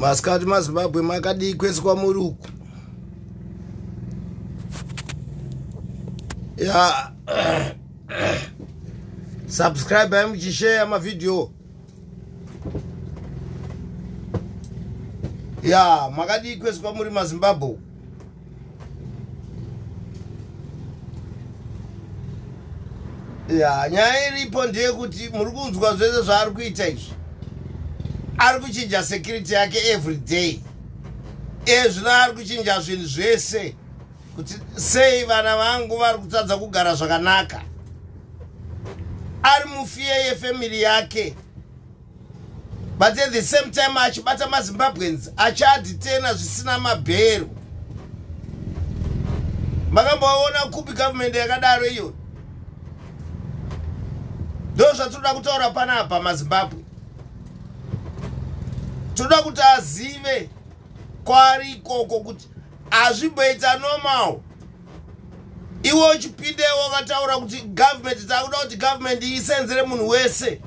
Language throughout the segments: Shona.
masikati mazimbabwe makadii kweswa muruku ya subscribe ai muchishaya mavhidhiyo ya makadii kweswa muri mazimbabwe ya nyaya iripo ndeyekuti muri kunzwa zvese zvaari kuita izvi ari kuchinja security yake everyday ezvino eh, ari kuchinja zvinhu zvese kuti sei vana vangu vari kutadza kugara zvakanaka ari mufiye yefemiri yake but at the same time achibata mazimbabwens achiaditena zvisina mabheru makamboaona kupi gavhumendi yakadaro iyo ndo zvatinoda kutaura panapa mazimbabwe tinoda kuti azive kwaari ikoko kuti azvimboita nomal iwe uchipindewo wakataura kuti gavhumendi takuda kuti gavhumendi isenzere munhu wese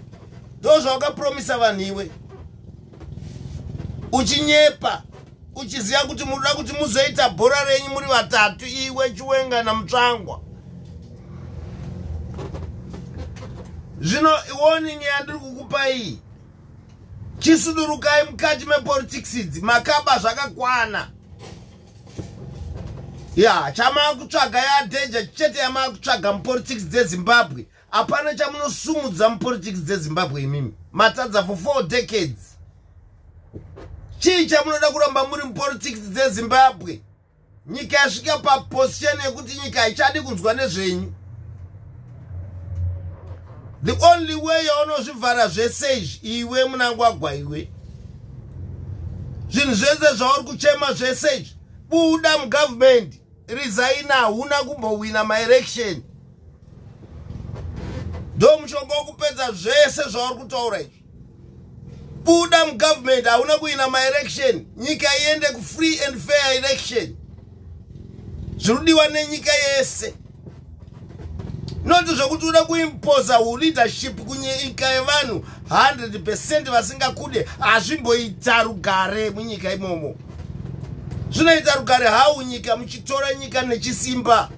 ndo zvawakapromisa vanhu iwe uchinyepa uchiziva kuti munoda kuti muzoita bhora renyu muri vatatu iwe chiwenga namutsvangwa zvino iwoning yandiri kukupa iyi chisudurukai mukati mepolitics idzi makaba zvakakwana ya chamaa kutsvaga yadenja chete yamaa kutsvaga mupolitics dzezimbabwe hapana chamunosumudza mupolitics dzezimbabwe imimi matadza for four decades chii chamunoda kuramba muri mupolitics dzezimbabwe nyika yasvika paposition yekuti nyika haichadi kunzwa nezvenyu the only way yaunozvivhara zvese izvi iwe munangwagwa iwe zvinhu zvese zvauri kuchema zvese izvi buda mugavhumendi rizaina hauna kumbohwina maereksheni ndo mushonga wokupedza zvese zvauri kutaura izvi buda mugavhumendi hauna kuina maereksheni nyika iende kufree and fair election zvinodiwa nenyika yese noti zvokuti uda kuimposa leadership kunyika yevanhu 100 vasingakude hazvimboita rugare munyika imomo zvinoita rugare hau nyika muchitora nyika nechisimba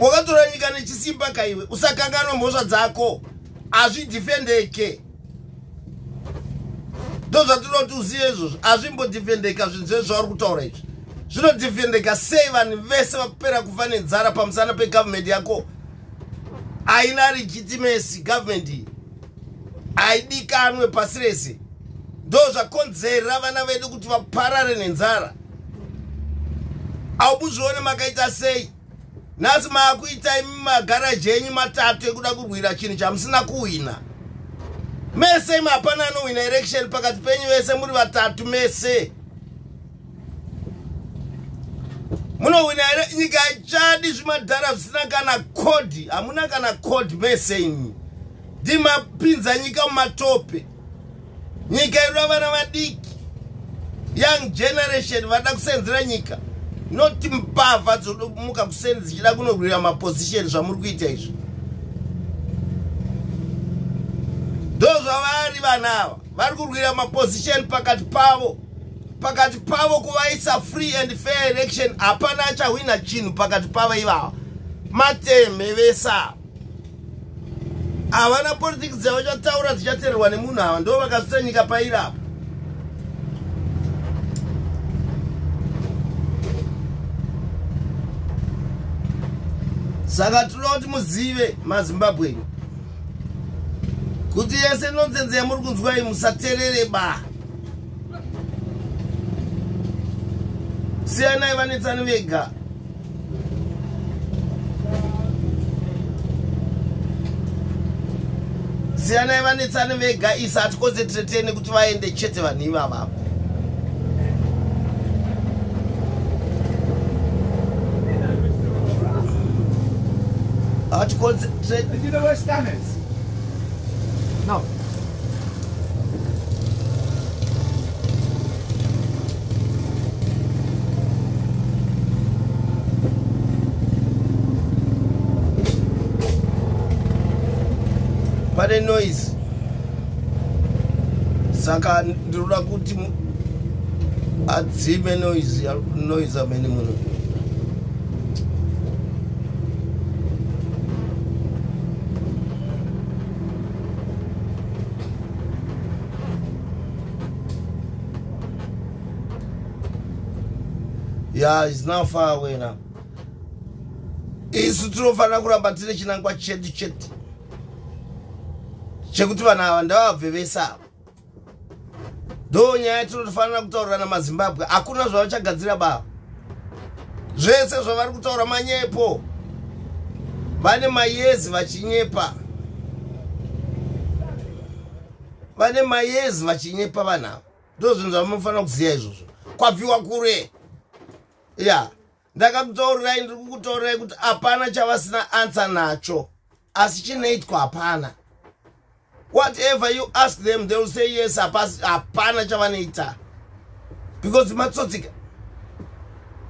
wakatora nyika nechisimba kaiwe usakanganwa mhosva dzako hazvidhifendeke ndozvatinoti uzive izvozvo hazvimbodhifendeka zvinhu zvese zvauri kutaura izvi zvinodivhendeka sei vanhu vese vakupera kuva nenzara pamusana pegavhmendi yako aina regitimesi gavhmendi aidikanwe pasi rese ndo zvakonzera vana vedu kuti vaparare nenzara aubuzviona makaita sei nhasi maakuitai mumagaraji enyu matatu ekuda kurwira chinhu chamusina kuhwina mese imi hapana anohwina erection pakati penyu vese muri vatatu mese munowina here nyika haichadi zvimadhara zvisina kana kodhi hamuna kana kodhi mese imi ndimapinza nyika mumatope nyika iriva vana vadiki young generation vada kusenzera nyika noti mbavha dzodomuka kuseni dzichida kunorwira mapositieni zvamuri kuita izvi ndozvavari vanu ava vari kurwira mapositieni pakati pavo pakati pavo kuvaisa free and fair election hapana achahwina chinhu pakati pava ivava mateme vesa havana politics dzavo chataura dzichatererwa nemunhu ava ndo vakazvita nyika pairapa saka tinoda kuti muzive mazimbabwenyu kuti yese nonzenze yamuri kunzwai musatereree baa siyanai vanetsani vega siyanai vanetsani vega isi hatikonsentrete nekuti vaende chete vanhu ivavavo hatikonsentrete pane noisi saka ndiroda kuti adzime noisi amene muno ya is now far away now isu tinofanira kuramba tine chinangwa chete chete chekuti vanhu ava ndavabvevesavo ndo nyaya yatinotofanira kutaurira namazimbabwe hakuna zvavachagadzira bava zvese zvavari kutaura manyepo vane mayezi vachinyepa vane mayezi vachinyepa vanhu ava ndo zvinhu zvavamunofanira kuziva izvozvo kwabviwa kure ya ndakakutaurirai ndiri kukutaurirai kuti hapana chavasina ansa nacho asi chinoitwa hapana whatever you ask them they will say yes hapana chavanoita because matsotsika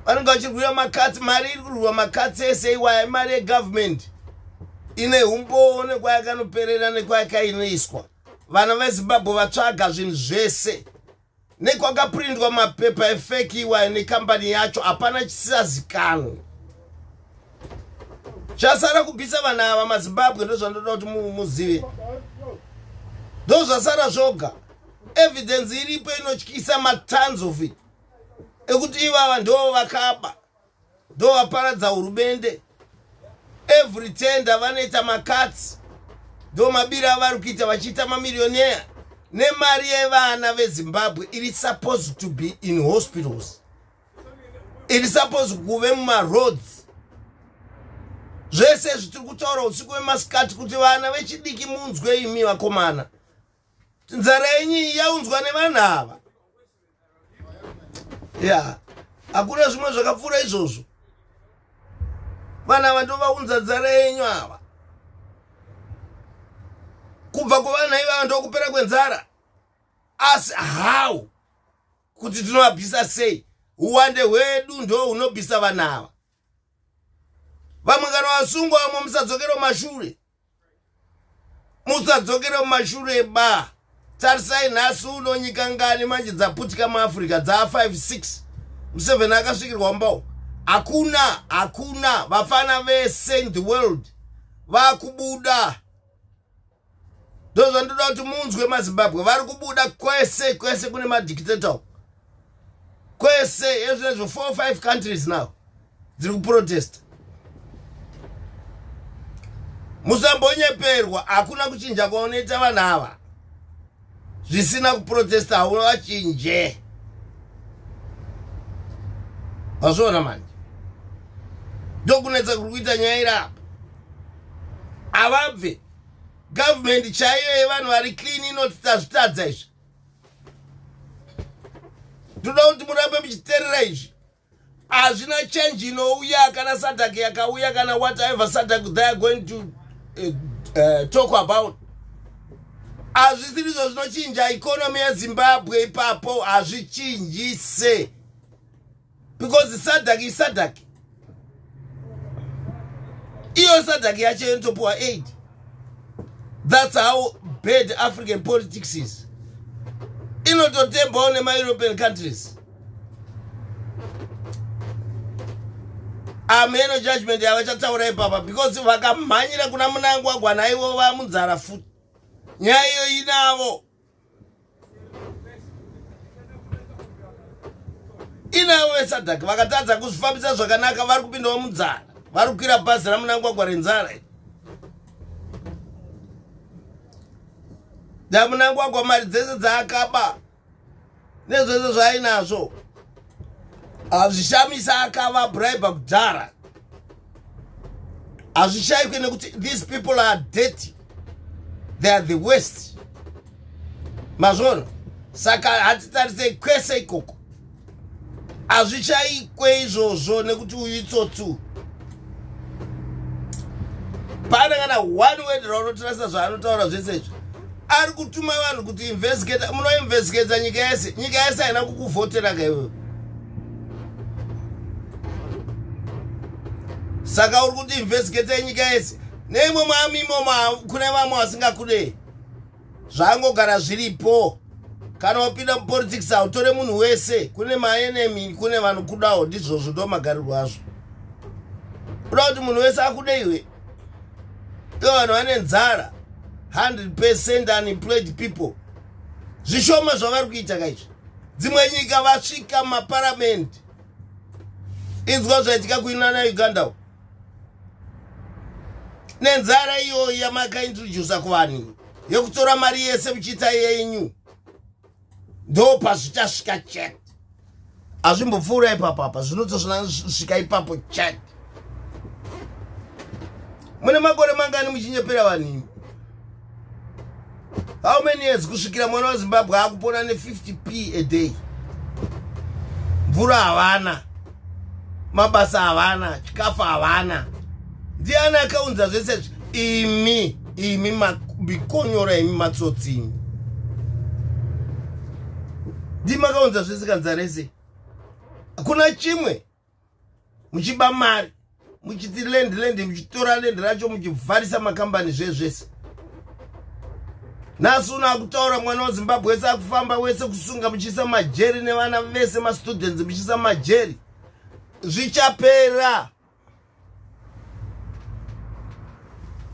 vanenge vachirwira makatsi mari iri kurwirwa makatsi ese iwaya imari yegovernment ine humboo nekwayakanoperera nekwayakainoiswa vana vezimbabwe vatsvaga zvinhu zvese nekwakaprindwa mapepa efeki iwayo nekambani yacho hapana chisazikanwe chasara kubvisa vanhu ava mazimbabwe ndozvandoda kuti muzive ndozvasara zvoga evidensi iripo inotyisa matons of it ekuti ivava ndo vakaba ndo vaparadza hurumende every tende vanoita makatsi ndo mabiri avari kuita vachiita mamiriyoneya nemari yevana vezimbabwe iri supposed to be in hospitals iri supposed kuve mumaroads zvese zvitiri kutaura usiku wemasikati kuti vana vechidiki munzwe imi vakomana nzara yenyii yaunzwa nevanhu ava ya hakuna zvimwe zvakapfuura izvozvo vanhu ava ndovaunza nzara yenyu ava kubva kuvanhu aivava ndokupera kwenzara asi how kuti tinovabvisa sei uwande hwedu ndo hunobvisa vanhu ava vamwe kana vasungwa vamwe musadzokera mumashure musadzokera mumashure baa tarisai nhasi uno nyika ngani manje dzaputika muafrica dzaa56 museveni akasvikirwa mbao hakuna hakuna vafana vesend world vakubuda ndozvandoda kuti munzwe mazimbabwe vari kubuda kwese kwese kune madictatoro kwese ezvinezvo 45 countries now dziri kuprotesta musambonyeperwa hakuna kuchinja kwaunoita vanhu ava zvisina kuprotesta haunovachinje mazviona manje ndokunetsa kuri kuita nyaya irapa avabve gavhumendi chaiyo yevanhu vari klini inoti tazvitadza izvi toda kuti murambe muchiteerera izvi hazvina change inouya kana sadhaki yakauya kana whatever sadhaki they are going to uh, talk about hazvisiri izvo zvinochinja ikonomi yezimbabwe ipapo hazvichinjise because sadhaki isadhaki iyo sadhaki yacho inotopiwa 8 thats how bad african politics is inototembawo nemaeuropean countries ameno judgment yavachataura ipapa because vakamhanyira kuna munangwagwa naivo vamunzara futi nyaya iyo inavo inavo vesadhak vakatadza kuzvifambisa zvakanaka vari kupindawo munzara vari kukwira bhazi ramunangwagwa renzara damunangwagwa mari dzese dzaakaba nezvese zvaainazvo hazvishamisa akava bribe kudhara hazvishaikwe nekuti these people are dirty they are the west mazvono saka hatitarisei kwese ikoko hazvichaikwe izvozvo nekuti uyu itsotsu paana kana one word raunotarisa zvaanotaura zvese izvo ari kutuma vanhu kuti investigata munoinvestigata nyika yese nyika yese haina kukuvhotera kaivoyo saka uri kuti investigatai nyika yese neimwe mamimoma kune vamwe vasingakude zvaangogara zviripo kana wapinda mupolitics hautore munhu wese kune maenemi kune vanokudawo ndizvozvo ndo magarirwo azvo uda kuti munhu wese akude iwe ivo vanhu vane nzara 100 pecent unemployed people zvishoma zvavari kuita kaizvi dzimwe nyika vasvika maparamendi inzwa zvaitika kuinana uganda u nenzara iyoyi yamakaintrodusa kuvanhu yekutora mari yese muchiita yenyu ndopazvichasvika chet hazvimbopfuura ipapo apa zvinotosvika ipapo chet mune makore mangani muchinyepera vanhu imi how many years kusvikira mwana wezimbabwe akupona ne50 p a day mvura havana mabasa havana chikafu havana ndiani akaunza zvese zvi imi imi mikonyora imi matsotsini ndimi akaunza zvese kanza rese hakuna chimwe muchiba mari muchiti lendilendi muchitora lendi racho muchivharisa makambani zvezvese nhasi uno akutaura mwana wezimbabwe wese akufamba wese kusunga muchiisa majeri nevana vese mastudents muchiisa majeri zvichapera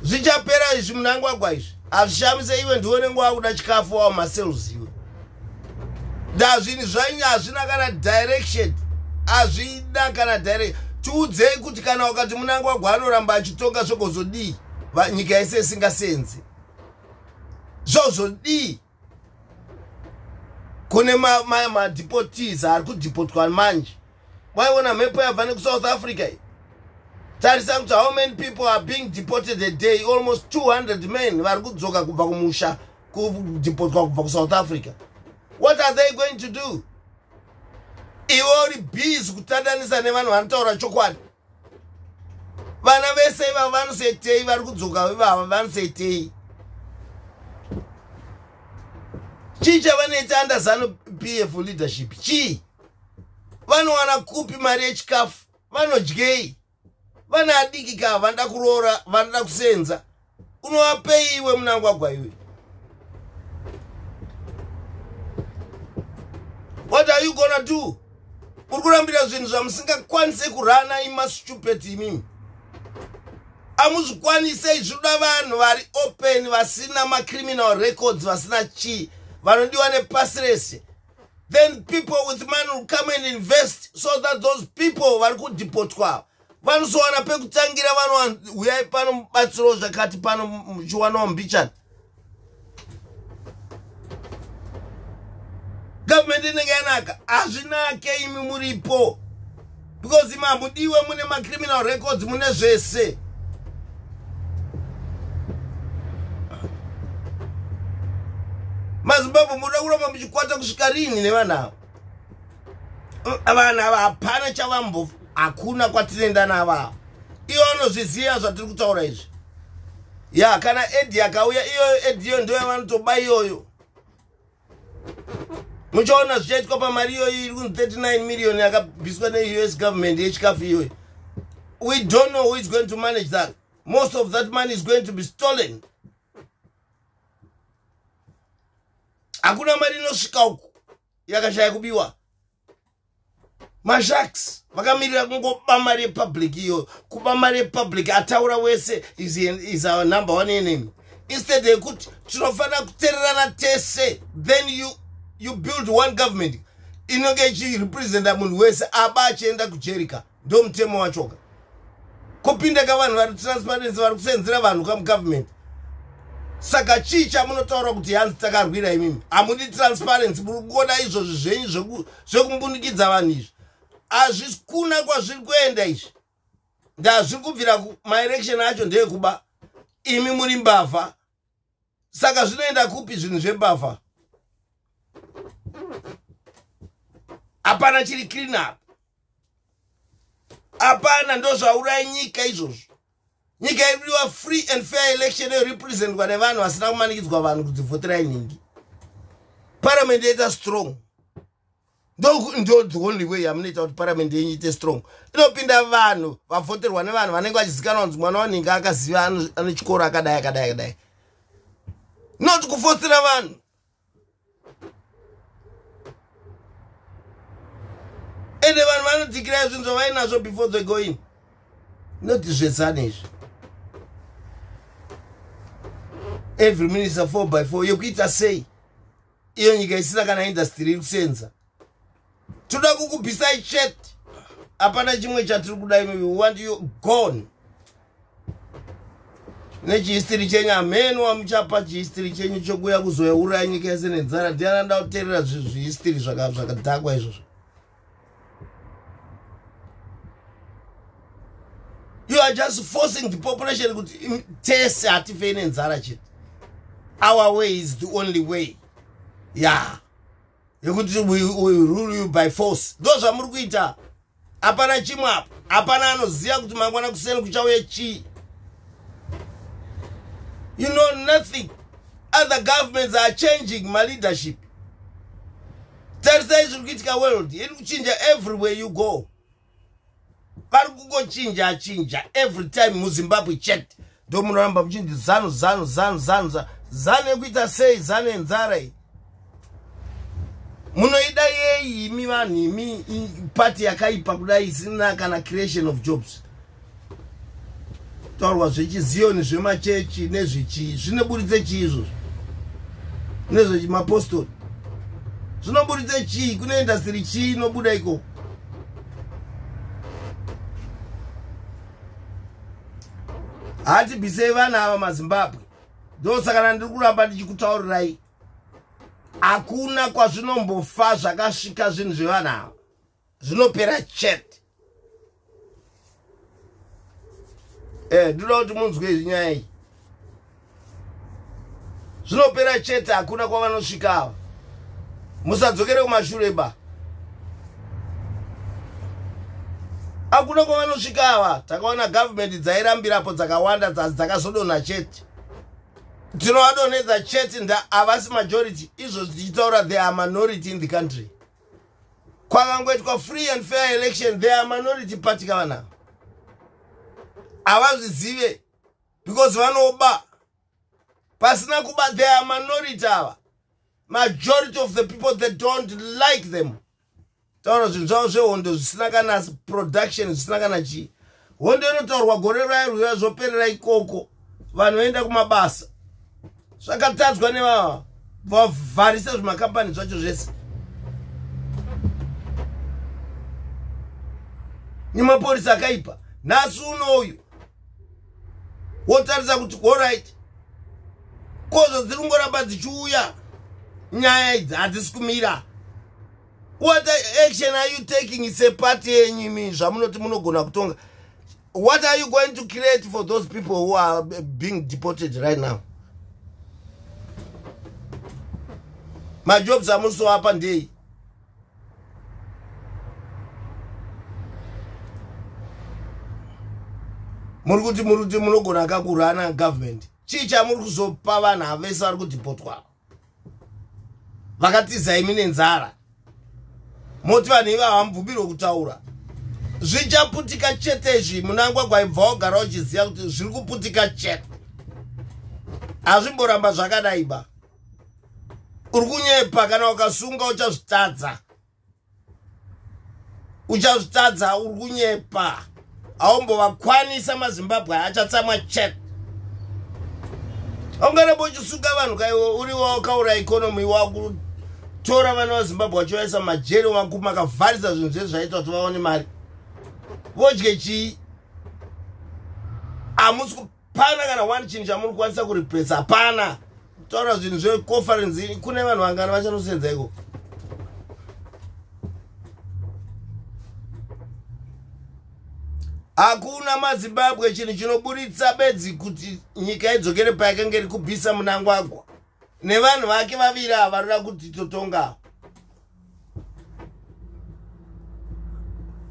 zvichapera izvi munangwagwa izvi hazvishamise iwe ndione nguva kuda chikafu wawo maselus iwe dazvinhu zvanyu hazvina kana direction hazvina kana direction tiudzei kuti kana ukati munangwagwa anoramba achitonga zvokozodii nyika ise isingasenzi zvozodii kune madipotees ma, ma, ari kudipotwa manje waiona mhepo yabva nekusouth africa iyi tarisa kuti how many people are being deported a day almost 200 men vari kudzoka kubva kumusha kudipotwa kubva kusouth africa what are they going to do ive uri bhizi kutandanisa nevanhu vanotaura chokwadi vana vese iva vanosetei vari kudzoka ivava vanosetei chii chavanoita anda zano p f leadership chii vanowana kupi mari yechikafu vanodyei vana adiki kava vanoda kuroora vanoda kusenza unovapeiwe munangwagwa iwe what are you gonna do muri kurambira zvinhu zvamusingakwanisi kurana imastupid imimi hamuzvikwanisei zvinoda vanhu vari open vasina macriminal records vasina chii vanodiwa nepasi rese then people with money will come and invest so that those people vari kudipotwava vanozowana pekutangira vanhu uyai pano mubatsirowo zvakati pano muchiwanawo mbichana gavhumendi inenge yanaka hazvinake imi muripo because imi hamudiwe mune macriminal records mune zvese mazimbabwe muda kuramba muchikwata kusvika rini nevanhu ava vanhu ava hapana chavambofa hakuna kwatinoenda navavo iyo anozviziva zvatiri kutaura izvi ya kana edi akauya iyoyo ediyo ndovavanotoba iyoyo muchaona zvichaitwa pamari iyoyo iri kunzi 39 miriyoni yakabviswa neus govenment yechikafu iyoyo we don't know who is going to manage that most of that money is going to be stolen hakuna mari inosvika uku yakashaya kubiwa masharks vakamirira kungobama republic iyo kubama republic ataura wese is, is our number one enemy instead yekuti tinofanira kuteererana tese then you, you build one government inonge ichirepresenta munhu wese aba achienda kujerica ndo mutemo wachoka kupinda kavanhu vari transparency vari kusenzera vanhu kamugovenment saka chii chamunotaura kuti hanzi takarwira imimi hamudi transparency muri kuona izvozvo zvenyu zvekumbunikidza vanhu izvi hazvisi kuna kwazviri kuenda izvi ndihazviri kubvira maerection acho ndeyekuba imi muri mbavha saka zvinoenda kupi zvinhu zvembavha hapana chiri clean up hapana ndozvaurai nyika izvozvo nyika iriwa free and fair election yorepresentwa nevanhu vasina kumanikidzwa vanhu kudzivhotera nyingi paramendi yaita strong ndo the only way yamunoita kuti paramende yenyu ite strong inopinda vanhu vavhoterwa nevanhu vanenge vachizikanwa kunzi mwana wanenge akaziva ane chikoro akadai akadai akadai not kufostera vanhu ende vanhu vanodikirai zvinhu zvavainazvo before the going noti zvesani izvi every minister 4 by 4 yokuita sei iyo nyika isina kana indastiri iri kusenza toda kukubisai chet hapana chimwe chatiri kudai mivi want you gone nechihistiri chenyu amen wamuchapa chihistiri chenyu chokuya kuzoyauraya nyika yese nenzara ndiana nda kuteerera zvihistiri zvakadhakwa izvozvo you are just forcing the population kuti tese hatifei nenzara chete our way is the only way yah yekuti rule you by force ndo zvamuri kuita hapana chimwe apo hapana anoziva kuti mangwana kuseni kuchauya chii you know nothing other governments are changing my leadership tarisai zviri kuitika world iri kuchinja everywhere you go vari kungochinja achinja every time muzimbabwe chet ndomunoramba muchinzi zano zano zano zano zano zano yekuita sei zano yenzara ii munoida yei imi vanhu imi pati yakaipa kudai isina kana creation of jobs taurwa zvechiziyoni zvemachechi nezvechi zvinoburitse chii izvozvo nezvemapostori zvinoburitse chii kune indastiri chii inobuda ikoko hatibvisei vanhu ava mazimbabwe ndosaka na ndiri kuramba ndichikutaurirai hakuna kwazvinombofa zvakasvika zvinhu zvevanhu ava zvinopera chete eh, ndinoda kuti munzwe zvinyaya iyi zvinopera chete hakuna kwavanosvika ava musadzokere kumashure ba hakuna kwavanosvika ava takaona gavhumendi dzairambirapo dzakawanda dzasi dzakazodonha chete tinovadonedza chete ndaavasi majority izvo zvichitaura there are minority in the country kwakangoitwa free and fair election there are minority party kavanavo havazvizive because vanoba pasina kuba there are minority ava majority of the people that don't like them taura zvinhu zvavo zvehondo zvisina kana production zvisina kana chii hondo inotaurwa gore raya rwiva zvoperera ikoko vanhu vaenda kumabasa zvakatadzwa nevava vavharisa zvimakambani zvacho zvese nemapurisa akaipa nhasi unouyu wotarisa kuti oright kozvo dzirungoramba dzichiuya nyaya idzi hadzisi kumira what action are you taking sepati yenyu imi zvamunoti munogona kutonga what are you going to create for those people who are being deported right now majobs amunosovapa ndei muri kuti muri kuti munogona kakurana govenmendi chii chamuri kuzopa vanhu avese vari kudhipotwa vakatizaimi nenzara moti vanhu ivava hamubvumirwe kutaura zvichaputika chete izvi munangwa gwaibva wogara uchiziva kuti zviri kuputika chete hazvimboramba zvakadai ba uri kunyepa kana ukasunga uchazvitadza uchazvitadza uri kunyepa haumbovakwanisa mazimbabwe achatsamwa chet aungarambo uchisunga vanhu kaiwo uriwo wakaura ikonomi wakutora vana vazimbabwe wachivaisa majeri wakumakavharisa zvinhu zvese zvaitwa kuti vaone mari vodye chii hamusi kupana kana one chinhu chamuri kukwanisa kuripesa hapana taura zvinhu zveconferenci kune vanhu vangana vachanosenza iko hakuna mazimbabwe chinhu chinoburitsa bedzi kuti nyika idzokere payakanga iri kubvisa munangwagwa nevanhu vake vaviri ava vanoda kuti totonga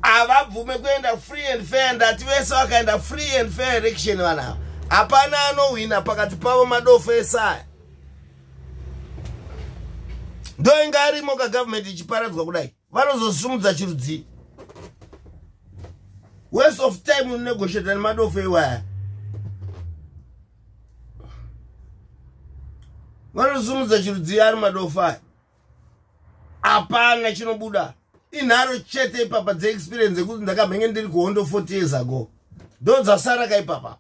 havabvume kuenda free and fair ndati vese vakaenda free and fair election vanhu ava hapana anohwina pakati pavo madofu esaya ndoinga arimo kagavenmendi ichiparadzwa kudai vanozosumudza chirudzi west of time unonegosheta nemadofu iwaya vanosumudza chirudzi ari madofu aya hapana chinobuda inharo chete ipapa dzeexperience yekuti ndakamhenge ndiri kuhondo 40 years ago ndo dzasara kaipapa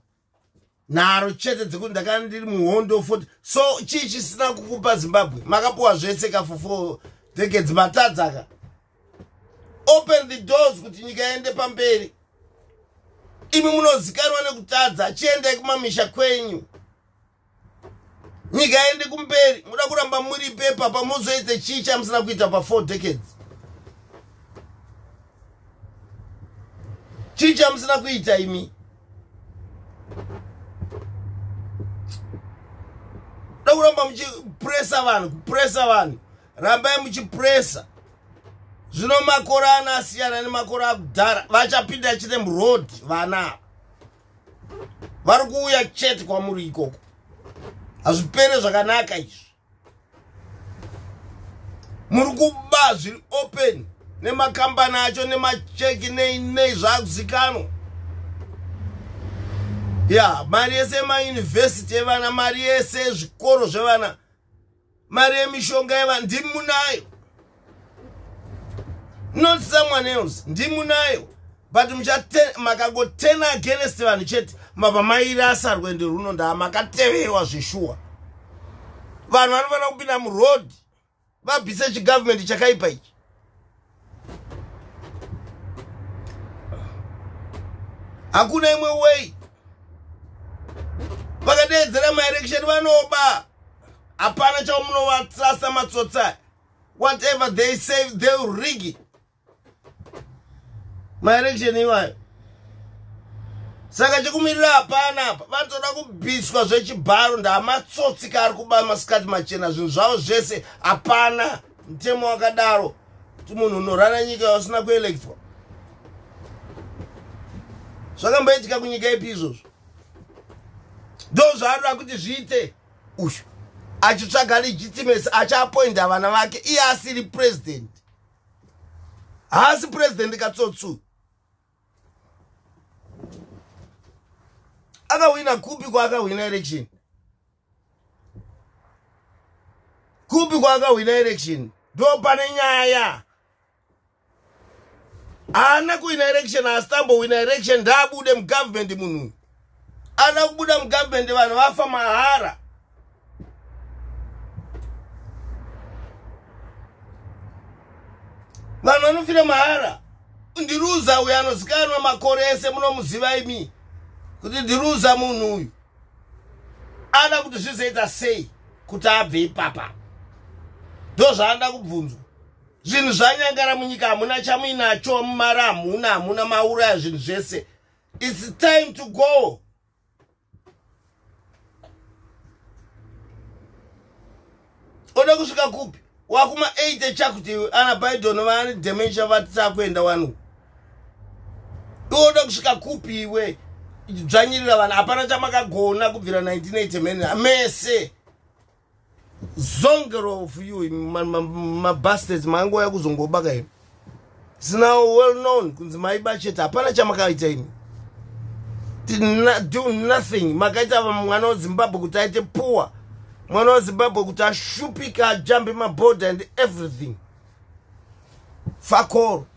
nharo chete dzekuti ndakaa ndiri muhondo 40 so chii chisina kukupa zimbabwe makapuwa zvese ka for for dhekedzi matadzaka open the doors kuti nyika iende pamberi imi munozikanwa nekutadza chiendai kumamisha kwenyu nyika iende kumberi muda kuramba muri pepa pamuzoite chii chamusina kuita pa4 decades chii chamusina kuita imi muda kuramba muchipuresa vanhu kupuresa vanhu rambai muchipuresa zvino makore anasiyana nemakore akudhara vachapinda chete murod vanava vari kuuya chete kwamuri ikoko hazvipere zvakanaka izvi muri kuba zviri open nemakambani acho nemacheki neinei zvakuzikanwa ya mari yese yemayunivhesiti yevana mari yese yezvikoro zvevana mari yemishonga yevana ndimunayo not someone else ndimunayo but makangotena agenest vanhu chete mabva mairasa rwendo runondaa makatevewa zveshuwa vanhu vanofanira kupinda murod vabvise chigavhenmendi chakaipa ichi hakuna imwe wei vakateedzera maerection vanoba hapana chaumunovatrasta matsotsa whatever they say theyl rig maerection iwayo saka chikumirira hapana apa vanotoda kubviswa zvechibharo ndamatsotsi kaari kuba masikati machena zvinhu zvavo zvese hapana mutemo wakadaro kuti munhu unorana nyika usina kuelektwa zvakamboitika kunyika ipi izvozvo ndozvaanoda kuti zviite uyu achitsvaga legitimacy achiapoinda vana vake iye asiri purezidendi haasi purezidendi katsotsu akahwina kupi kwaakahwina election kupi kwaakahwina election ndo pane nyaya haana kuhwina election haasi tambohwina election ndaabude mugavhenmenti munhuyu ada kubuda mugavhumende vanhu vafa mahara vanhu vanofira mahara ndiruza uyo anozikanwa makore ese munomuziva imi kuti ndiruza munhu uyu ada kuti zvizoita sei kuti abve ipapa ndo zvaanda kubvunzwa zvinhu zvanyangara munyika hamuna chamuinacho mumari hamuna hamuna maura ya zvinhu zvese its time to go oda kusvika kupi wakuma 8 chakutiwe ana baidon vaane dementia vatisakuenda wanu iwo oda kusvika kupi iwe dzvanyirira vanhu hapana chamakagona kubvira 1980 mese zongerof you mabastards maangouya kuzongobaka imi sina well known kunzi maiba chete hapana chamakaita imi did do nothing makaita mwana wezimbabwe kuti aite poor mwana wezimbabwe kuti ashupike ajambe maborda and everything fakoro